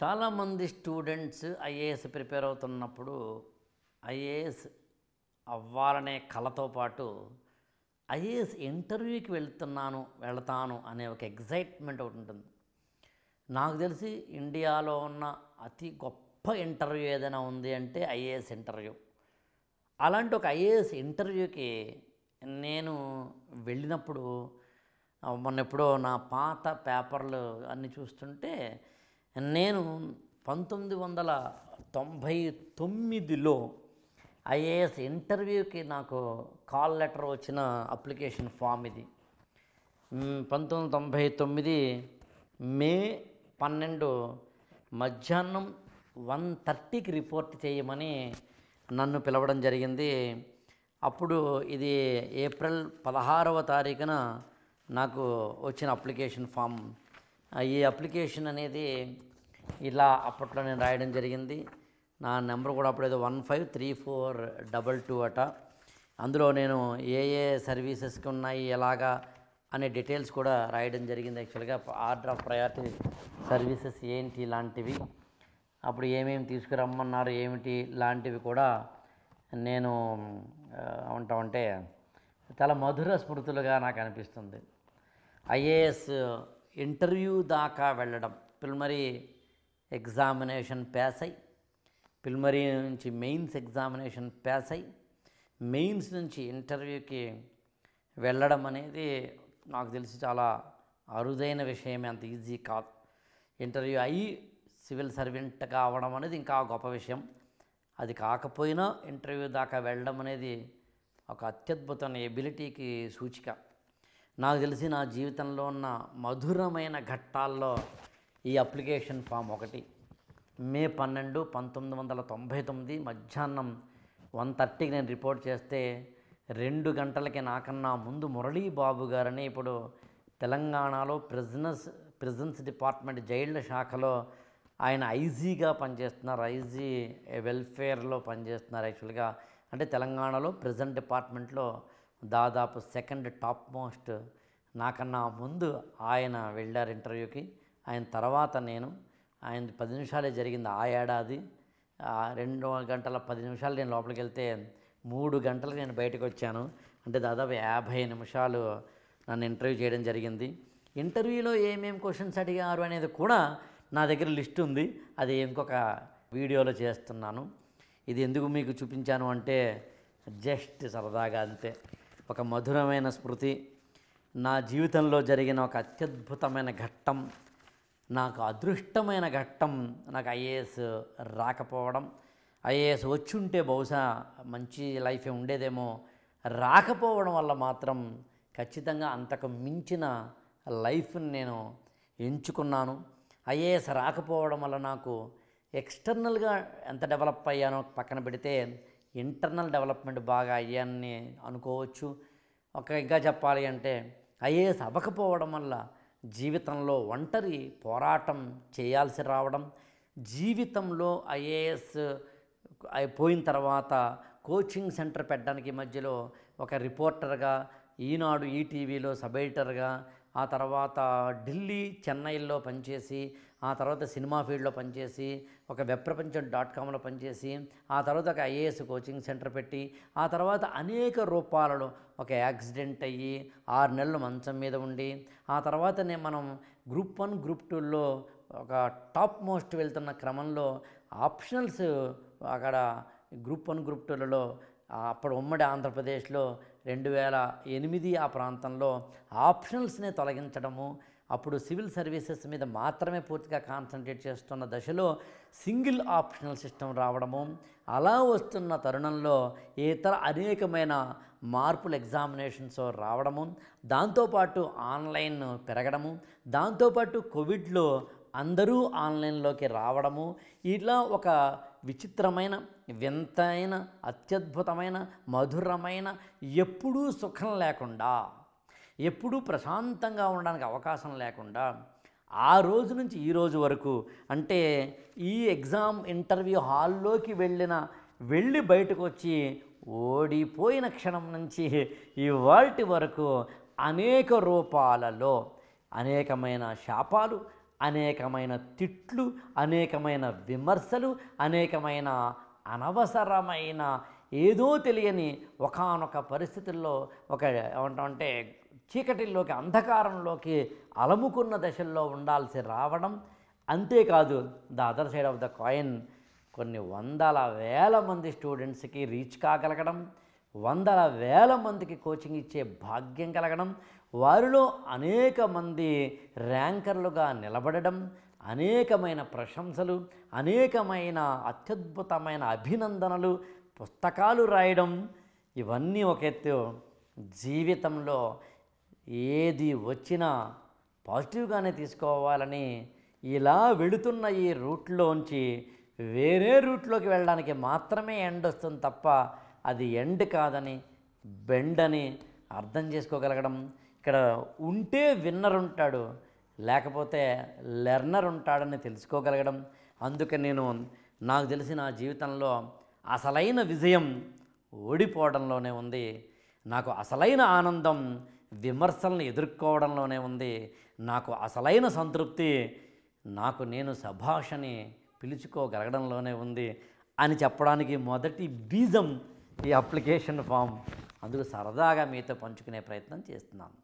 చాలామంది students IAS prepare అవుతున్నప్పుడు IAS అవ్వాలనే కళతో పాటు ఐఏఎస్ ఇంటర్వ్యూకి వెళ్తున్నాను వెళతాను అనే ఒక ఎగ్జైట్మెంట్ ఒకటి ఉంటుంది నాకు తెలిసి ఇండియాలో ఉన్న అతి గొప్ప ఇంటర్వ్యూ ఏదైనా ఉంది అంటే ఐఏఎస్ ఇంటర్వ్యూ అలాంటి ఒక ఐఏఎస్ ఇంటర్వ్యూకి నేను వెళ్ళినప్పుడు మొన్న ఎప్పుడో నా పాత పేపర్లు అన్నీ చూస్తుంటే నేను పంతొమ్మిది వందల తొంభై తొమ్మిదిలో ఐఏఎస్ ఇంటర్వ్యూకి నాకు కాల్ లెటర్ వచ్చిన అప్లికేషన్ ఫామ్ ఇది పంతొమ్మిది తొంభై తొమ్మిది మే పన్నెండు మధ్యాహ్నం వన్ థర్టీకి రిపోర్ట్ చేయమని నన్ను పిలవడం జరిగింది అప్పుడు ఇది ఏప్రిల్ పదహారవ తారీఖున నాకు వచ్చిన అప్లికేషన్ ఫామ్ ఈ అప్లికేషన్ అనేది ఇలా అప్పట్లో నేను రాయడం జరిగింది నా నెంబర్ కూడా అప్పుడు ఏదో one five three four double two అట అందులో నేను ఏ ఏ సర్వీసెస్కి ఉన్నాయి ఎలాగా అనే డీటెయిల్స్ కూడా రాయడం జరిగింది యాక్చువల్గా ఆర్డర్ ఆఫ్ ప్రయారిటీ సర్వీసెస్ ఏంటి ఇలాంటివి అప్పుడు ఏమేమి తీసుకురమ్మన్నారు ఏమిటి లాంటివి కూడా నేను ఉంటామంటే చాలా మధుర స్మృతులుగా నాకు అనిపిస్తుంది ఐఏఎస్ ఇంటర్వ్యూ దాకా వెళ్ళడం ప్రిలిమరీ ఎగ్జామినేషన్ పాస్ అయి ప్రిలిమరీ నుంచి మెయిన్స్ ఎగ్జామినేషన్ పాస్ అయి మెయిన్స్ నుంచి ఇంటర్వ్యూకి వెళ్ళడం అనేది నాకు తెలిసి చాలా అరుదైన విషయం అంత ఈజీ కాదు ఇంటర్వ్యూ అయ్యి సివిల్ సర్వెంట్గా అవడం అనేది ఇంకా గొప్ప విషయం అది కాకపోయినా ఇంటర్వ్యూ దాకా వెళ్ళడం అనేది ఒక అత్యద్భుతమైన ఎబిలిటీకి సూచిక నాకు తెలిసి నా జీవితంలో ఉన్న మధురమైన ఘట్టాల్లో ఈ అప్లికేషన్ ఫామ్ ఒకటి మే పన్నెండు పంతొమ్మిది వందల తొంభై తొమ్మిది మధ్యాహ్నం వన్ థర్టీకి నేను రిపోర్ట్ చేస్తే రెండు గంటలకి నాకన్నా ముందు మురళీ బాబు గారని ఇప్పుడు తెలంగాణలో ప్రిజనస్ ప్రిజన్స్ డిపార్ట్మెంట్ జైళ్ళ శాఖలో ఆయన ఐజీగా పనిచేస్తున్నారు ఐజీ వెల్ఫేర్లో పనిచేస్తున్నారు యాక్చువల్గా అంటే తెలంగాణలో ప్రిజన్ డిపార్ట్మెంట్లో దాదాపు సెకండ్ టాప్ మోస్ట్ నాకన్నా ముందు ఆయన వెళ్ళారు ఇంటర్వ్యూకి ఆయన తర్వాత నేను ఆయన పది నిమిషాలే జరిగింది ఆ ఏడాది రెండు గంటల పది నిమిషాలు నేను లోపలికి వెళ్తే మూడు గంటలకు నేను బయటకు వచ్చాను అంటే దాదాపు యాభై నిమిషాలు నన్ను ఇంటర్వ్యూ చేయడం జరిగింది ఇంటర్వ్యూలో ఏమేమి క్వశ్చన్స్ అడిగారు అనేది కూడా నా దగ్గర లిస్ట్ ఉంది అది ఇంకొక వీడియోలో చేస్తున్నాను ఇది ఎందుకు మీకు చూపించాను అంటే జస్ట్ సరదాగా అంతే ఒక మధురమైన స్మృతి నా జీవితంలో జరిగిన ఒక అత్యద్భుతమైన ఘట్టం నాకు అదృష్టమైన ఘట్టం నాకు ఐఏఎస్ రాకపోవడం ఐఏఎస్ వచ్చుంటే బహుశా మంచి లైఫ్ ఉండేదేమో రాకపోవడం వల్ల మాత్రం ఖచ్చితంగా అంతకు మించిన లైఫ్ని నేను ఎంచుకున్నాను ఐఏఎస్ రాకపోవడం వల్ల నాకు ఎక్స్టర్నల్గా ఎంత డెవలప్ అయ్యానో పక్కన పెడితే ఇంటర్నల్ డెవలప్మెంట్ బాగా అయ్యాన్ని అనుకోవచ్చు ఒక ఇంకా చెప్పాలి అంటే ఐఏఎస్ అవ్వకపోవడం వల్ల జీవితంలో ఒంటరి పోరాటం చేయాల్సి రావడం జీవితంలో ఐఏఎస్ అయిపోయిన తర్వాత కోచింగ్ సెంటర్ పెట్టడానికి మధ్యలో ఒక రిపోర్టర్గా ఈనాడు ఈటీవీలో సబ్ ఎడిటర్గా ఆ తర్వాత ఢిల్లీ చెన్నైల్లో పనిచేసి ఆ తర్వాత సినిమా ఫీల్డ్లో పనిచేసి ఒక వెబ్ ప్రపంచం డాట్ కామ్లో పనిచేసి ఆ తర్వాత ఒక ఐఏఎస్ కోచింగ్ సెంటర్ పెట్టి ఆ తర్వాత అనేక రూపాలలో ఒక యాక్సిడెంట్ అయ్యి ఆరు నెలలు మంచం మీద ఉండి ఆ తర్వాతనే మనం గ్రూప్ వన్ గ్రూప్ టూలో ఒక టాప్ మోస్ట్ వెళ్తున్న క్రమంలో ఆప్షనల్స్ అక్కడ గ్రూప్ వన్ గ్రూప్ టూలలో అప్పుడు ఉమ్మడి ఆంధ్రప్రదేశ్లో రెండు వేల ఎనిమిది ఆ ప్రాంతంలో ఆప్షనల్స్నే తొలగించడము అప్పుడు సివిల్ సర్వీసెస్ మీద మాత్రమే పూర్తిగా కాన్సన్ట్రేట్ చేస్తున్న దశలో సింగిల్ ఆప్షనల్ సిస్టమ్ రావడము అలా వస్తున్న తరుణంలో ఇతర అనేకమైన మార్పులు ఎగ్జామినేషన్స్ రావడము దాంతోపాటు ఆన్లైన్ పెరగడము దాంతోపాటు కోవిడ్లో అందరూ ఆన్లైన్లోకి రావడము ఇలా ఒక విచిత్రమైన వింతైన అత్యద్భుతమైన మధురమైన ఎప్పుడూ సుఖం లేకుండా ఎప్పుడూ ప్రశాంతంగా ఉండడానికి అవకాశం లేకుండా ఆ రోజు నుంచి ఈ రోజు వరకు అంటే ఈ ఎగ్జామ్ ఇంటర్వ్యూ హాల్లోకి వెళ్ళిన వెళ్ళి బయటకు వచ్చి ఓడిపోయిన క్షణం నుంచి ఈ వరకు అనేక రూపాలలో అనేకమైన శాపాలు అనేకమైన తిట్లు అనేకమైన విమర్శలు అనేకమైన అనవసరమైన ఏదో తెలియని ఒకనొక పరిస్థితుల్లో ఒక ఏమంటామంటే చీకటిల్లోకి అంధకారంలోకి అలముకున్న దశల్లో ఉండాల్సి రావడం అంతేకాదు the other side of the coin కొన్ని వందల వేల మంది స్టూడెంట్స్కి రీచ్ కాగలగడం వందల వేల మందికి కోచింగ్ ఇచ్చే భాగ్యం కలగడం వారిలో అనేక మంది ర్యాంకర్లుగా నిలబడడం అనేకమైన ప్రశంసలు అనేకమైన అత్యద్భుతమైన అభినందనలు పుస్తకాలు రాయడం ఇవన్నీ ఒక ఎత్తు జీవితంలో ఏది వచ్చినా పాజిటివ్గానే తీసుకోవాలని ఇలా వెళుతున్న ఈ రూట్లోంచి వేరే రూట్లోకి వెళ్ళడానికి మాత్రమే ఎండ్ వస్తుంది తప్ప అది ఎండ్ కాదని బెండ్ అని అర్థం చేసుకోగలగడం ఇక్కడ ఉంటే విన్నర్ ఉంటాడు లేకపోతే లెర్నర్ ఉంటాడని తెలుసుకోగలగడం అందుకే నేను నాకు తెలిసిన జీవితంలో అసలైన విజయం ఓడిపోవడంలోనే ఉంది నాకు అసలైన ఆనందం విమర్శలను ఎదుర్కోవడంలోనే ఉంది నాకు అసలైన సంతృప్తి నాకు నేను సభాషని పిలుచుకోగలగడంలోనే ఉంది అని చెప్పడానికి మొదటి బీజం ఈ అప్లికేషన్ ఫామ్ అందుకు సరదాగా మీతో పంచుకునే ప్రయత్నం చేస్తున్నాను